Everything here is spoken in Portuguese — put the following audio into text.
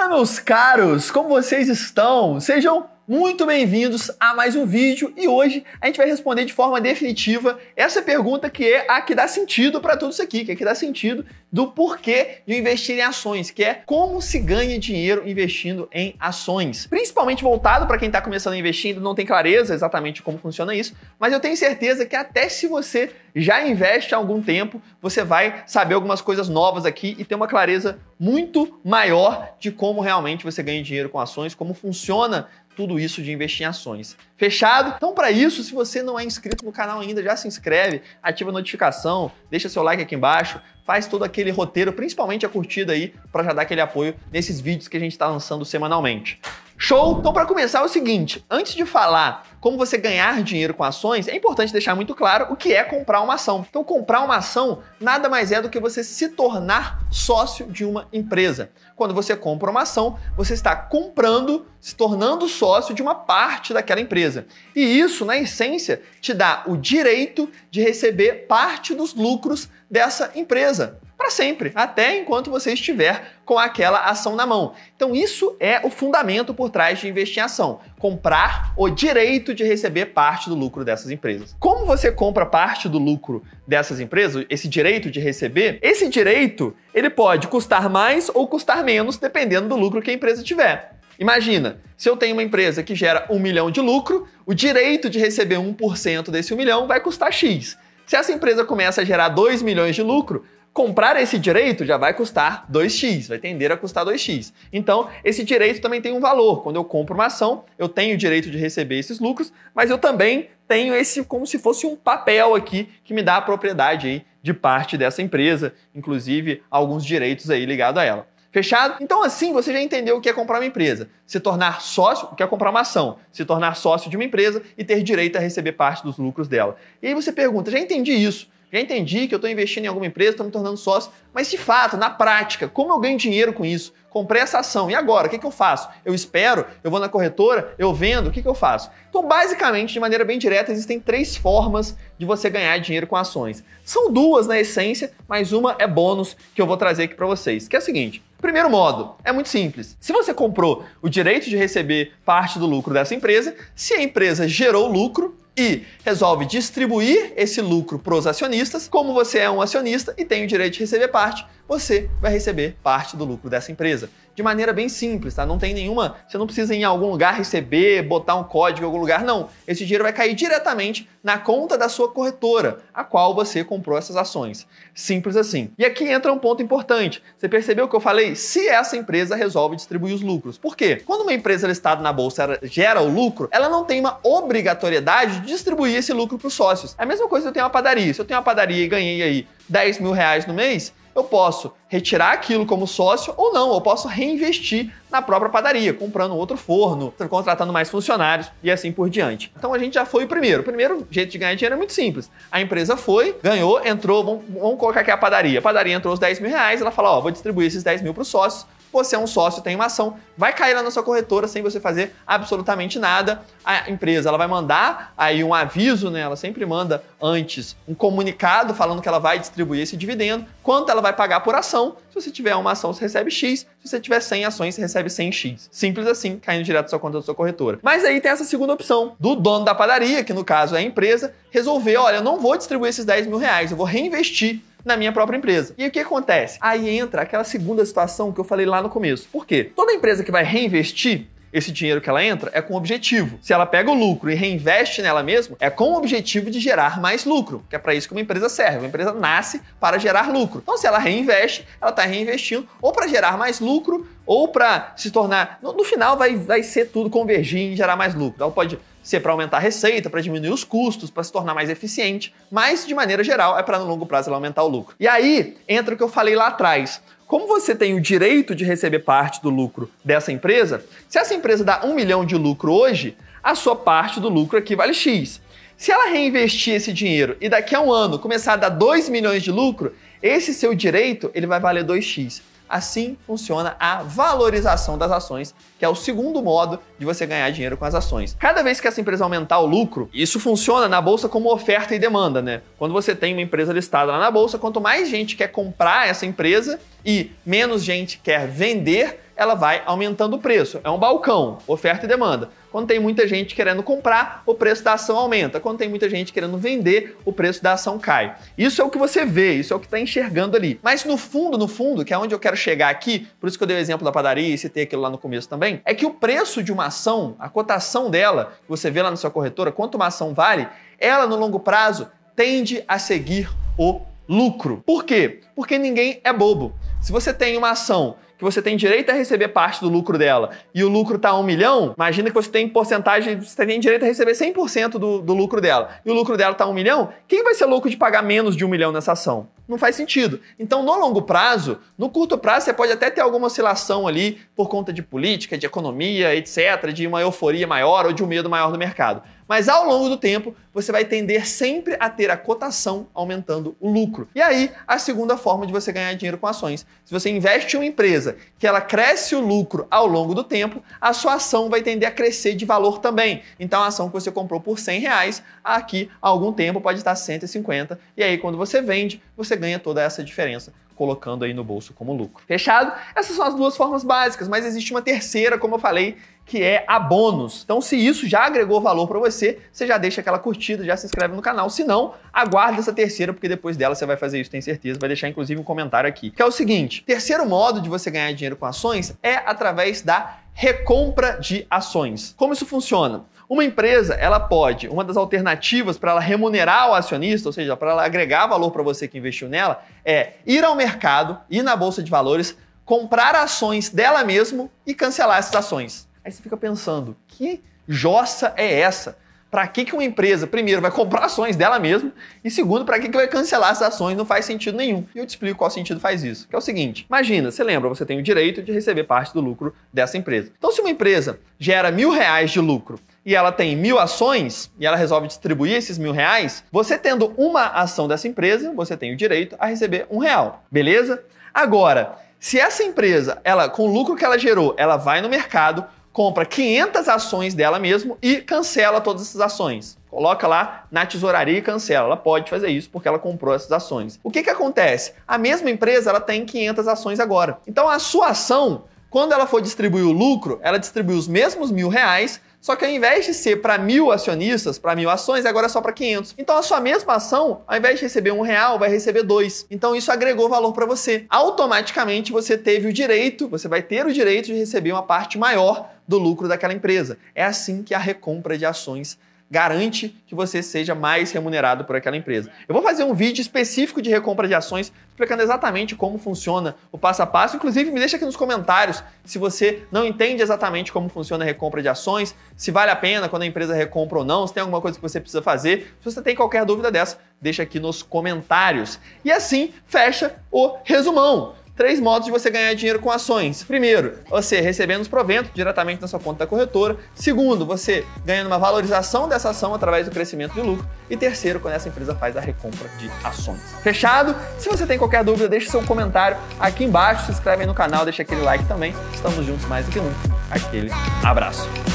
Fala, meus caros, como vocês estão? Sejam muito bem-vindos a mais um vídeo e hoje a gente vai responder de forma definitiva essa pergunta que é a que dá sentido para tudo isso aqui, que é a que dá sentido do porquê de investir em ações, que é como se ganha dinheiro investindo em ações. Principalmente voltado para quem está começando a investir, não tem clareza exatamente como funciona isso, mas eu tenho certeza que até se você já investe há algum tempo, você vai saber algumas coisas novas aqui e ter uma clareza muito maior de como realmente você ganha dinheiro com ações, como funciona tudo isso de investir em ações. Fechado? Então, para isso, se você não é inscrito no canal ainda, já se inscreve, ativa a notificação, deixa seu like aqui embaixo, faz todo aquele roteiro, principalmente a curtida aí, para já dar aquele apoio nesses vídeos que a gente está lançando semanalmente. Show? Então, para começar, é o seguinte: antes de falar como você ganhar dinheiro com ações, é importante deixar muito claro o que é comprar uma ação. Então, comprar uma ação nada mais é do que você se tornar sócio de uma empresa. Quando você compra uma ação, você está comprando, se tornando sócio de uma parte daquela empresa. E isso, na essência, te dá o direito de receber parte dos lucros dessa empresa para sempre, até enquanto você estiver com aquela ação na mão. Então, isso é o fundamento por trás de investir em ação: comprar o direito de receber parte do lucro dessas empresas. Como você compra parte do lucro dessas empresas, esse direito de receber? Esse direito ele pode custar mais ou custar menos, dependendo do lucro que a empresa tiver. Imagina, se eu tenho uma empresa que gera um milhão de lucro, o direito de receber 1% desse 1 milhão vai custar X. Se essa empresa começa a gerar 2 milhões de lucro, Comprar esse direito já vai custar 2x, vai tender a custar 2x. Então, esse direito também tem um valor. Quando eu compro uma ação, eu tenho o direito de receber esses lucros, mas eu também tenho esse como se fosse um papel aqui que me dá a propriedade aí de parte dessa empresa, inclusive alguns direitos aí ligados a ela. Fechado? Então, assim, você já entendeu o que é comprar uma empresa. Se tornar sócio, o que é comprar uma ação. Se tornar sócio de uma empresa e ter direito a receber parte dos lucros dela. E aí você pergunta, já entendi isso, já entendi que eu estou investindo em alguma empresa, estou me tornando sócio, mas de fato, na prática, como eu ganho dinheiro com isso? Comprei essa ação, e agora? O que, que eu faço? Eu espero? Eu vou na corretora? Eu vendo? O que, que eu faço? Então, basicamente, de maneira bem direta, existem três formas de você ganhar dinheiro com ações. São duas na essência, mas uma é bônus que eu vou trazer aqui para vocês, que é o seguinte. Primeiro modo, é muito simples. Se você comprou o direito de receber parte do lucro dessa empresa, se a empresa gerou lucro, e resolve distribuir esse lucro para os acionistas, como você é um acionista e tem o direito de receber parte, você vai receber parte do lucro dessa empresa. De maneira bem simples, tá? Não tem nenhuma, você não precisa ir em algum lugar receber, botar um código em algum lugar, não. Esse dinheiro vai cair diretamente na conta da sua corretora, a qual você comprou essas ações. Simples assim. E aqui entra um ponto importante. Você percebeu o que eu falei? Se essa empresa resolve distribuir os lucros. Por quê? Quando uma empresa listada na bolsa gera o lucro, ela não tem uma obrigatoriedade de distribuir esse lucro para os sócios. É a mesma coisa que eu tenho uma padaria. Se eu tenho uma padaria e ganhei aí 10 mil reais no mês, eu posso retirar aquilo como sócio ou não, eu posso reinvestir na própria padaria, comprando outro forno, contratando mais funcionários e assim por diante. Então a gente já foi o primeiro. O primeiro jeito de ganhar dinheiro é muito simples. A empresa foi, ganhou, entrou, vamos, vamos colocar aqui a padaria. A padaria entrou os 10 mil reais, ela fala, ó, vou distribuir esses 10 mil para os sócios, você é um sócio, tem uma ação, vai cair lá na sua corretora sem você fazer absolutamente nada. A empresa ela vai mandar aí um aviso, né? Ela sempre manda antes um comunicado falando que ela vai distribuir esse dividendo, quanto ela vai pagar por ação. Se você tiver uma ação, você recebe X, se você tiver 100 ações, você recebe 100X. Simples assim, caindo direto na sua conta da sua corretora. Mas aí tem essa segunda opção do dono da padaria, que no caso é a empresa, resolver, olha, eu não vou distribuir esses 10 mil reais, eu vou reinvestir na minha própria empresa. E o que acontece? Aí entra aquela segunda situação que eu falei lá no começo. Por quê? Toda empresa que vai reinvestir esse dinheiro que ela entra é com objetivo. Se ela pega o lucro e reinveste nela mesma, é com o objetivo de gerar mais lucro, que é para isso que uma empresa serve. Uma empresa nasce para gerar lucro. Então, se ela reinveste, ela está reinvestindo ou para gerar mais lucro ou para se tornar. No, no, final, vai, vai ser tudo convergir e gerar mais lucro. Ela pode se é para aumentar a receita, para diminuir os custos, para se tornar mais eficiente, mas de maneira geral é para no longo prazo ela aumentar o lucro. E aí entra o que eu falei lá atrás. Como você tem o direito de receber parte do lucro dessa empresa, se essa empresa dá um milhão de lucro hoje, a sua parte do lucro aqui vale X. Se ela reinvestir esse dinheiro e daqui a um ano começar a dar 2 milhões de lucro, esse seu direito ele vai valer 2x. Assim funciona a valorização das ações, que é o segundo modo de você ganhar dinheiro com as ações. Cada vez que essa empresa aumentar o lucro, isso funciona na bolsa como oferta e demanda, né? Quando você tem uma empresa listada lá na bolsa, quanto mais gente quer comprar essa empresa e menos gente quer vender, ela vai aumentando o preço. É um balcão, oferta e demanda. Quando tem muita gente querendo comprar, o preço da ação aumenta. Quando tem muita gente querendo vender, o preço da ação cai. Isso é o que você vê, isso é o que está enxergando ali. Mas no fundo, no fundo, que é onde eu quero chegar aqui, por isso que eu dei o exemplo da padaria e citei aquilo lá no começo também, é que o preço de uma ação, a cotação dela, que você vê lá na sua corretora, quanto uma ação vale, ela no longo prazo tende a seguir o lucro. Por quê? Porque ninguém é bobo. Se você tem uma ação que você tem direito a receber parte do lucro dela e o lucro está um milhão, imagina que você tem porcentagem, você tem direito a receber 100% do, do lucro dela e o lucro dela está um milhão, quem vai ser louco de pagar menos de um milhão nessa ação? Não faz sentido. Então, no longo prazo, no curto prazo, você pode até ter alguma oscilação ali por conta de política, de economia, etc., de uma euforia maior ou de um medo maior do mercado. Mas ao longo do tempo, você vai tender sempre a ter a cotação aumentando o lucro. E aí, a segunda forma de você ganhar dinheiro com ações. Se você investe em uma empresa que ela cresce o lucro ao longo do tempo, a sua ação vai tender a crescer de valor também. Então, a ação que você comprou por 100 reais, aqui, há algum tempo, pode estar 150. E aí, quando você vende, você ganha toda essa diferença colocando aí no bolso como lucro. Fechado? Essas são as duas formas básicas, mas existe uma terceira, como eu falei, que é a bônus. Então, se isso já agregou valor para você, você já deixa aquela curtida, já se inscreve no canal. Se não, aguarda essa terceira, porque depois dela você vai fazer isso, tem certeza. Vai deixar inclusive um comentário aqui. Que é o seguinte: terceiro modo de você ganhar dinheiro com ações é através da recompra de ações. Como isso funciona? Uma empresa, ela pode, uma das alternativas para ela remunerar o acionista, ou seja, para ela agregar valor para você que investiu nela, é ir ao mercado, ir na bolsa de valores, comprar ações dela mesmo e cancelar essas ações. Aí você fica pensando, que jossa é essa? Para que, que uma empresa, primeiro, vai comprar ações dela mesma e, segundo, para que, que vai cancelar essas ações? Não faz sentido nenhum. E eu te explico qual sentido faz isso. Que é o seguinte: imagina, você lembra, você tem o direito de receber parte do lucro dessa empresa. Então, se uma empresa gera mil reais de lucro e ela tem mil ações e ela resolve distribuir esses mil reais, você tendo uma ação dessa empresa, você tem o direito a receber um real, beleza? Agora, se essa empresa, ela com o lucro que ela gerou, ela vai no mercado, compra 500 ações dela mesmo e cancela todas essas ações. Coloca lá na tesouraria e cancela. Ela pode fazer isso porque ela comprou essas ações. O que, que acontece? A mesma empresa ela tem 500 ações agora. Então a sua ação, quando ela for distribuir o lucro, ela distribui os mesmos mil reais, só que ao invés de ser para mil acionistas, para mil ações, agora é só para 500. Então a sua mesma ação, ao invés de receber um real, vai receber dois. Então isso agregou valor para você. Automaticamente você teve o direito, você vai ter o direito de receber uma parte maior do lucro daquela empresa. É assim que a recompra de ações garante que você seja mais remunerado por aquela empresa. Eu vou fazer um vídeo específico de recompra de ações, explicando exatamente como funciona o passo a passo. Inclusive, me deixa aqui nos comentários se você não entende exatamente como funciona a recompra de ações, se vale a pena quando a empresa recompra ou não, se tem alguma coisa que você precisa fazer. Se você tem qualquer dúvida dessa, deixa aqui nos comentários. E assim fecha o resumão três modos de você ganhar dinheiro com ações. Primeiro, você recebendo os proventos diretamente na sua conta da corretora. Segundo, você ganhando uma valorização dessa ação através do crescimento de lucro. E terceiro, quando essa empresa faz a recompra de ações. Fechado? Se você tem qualquer dúvida, deixe seu comentário aqui embaixo, se inscreve aí no canal, deixa aquele like também. Estamos juntos mais do que nunca. Aquele abraço.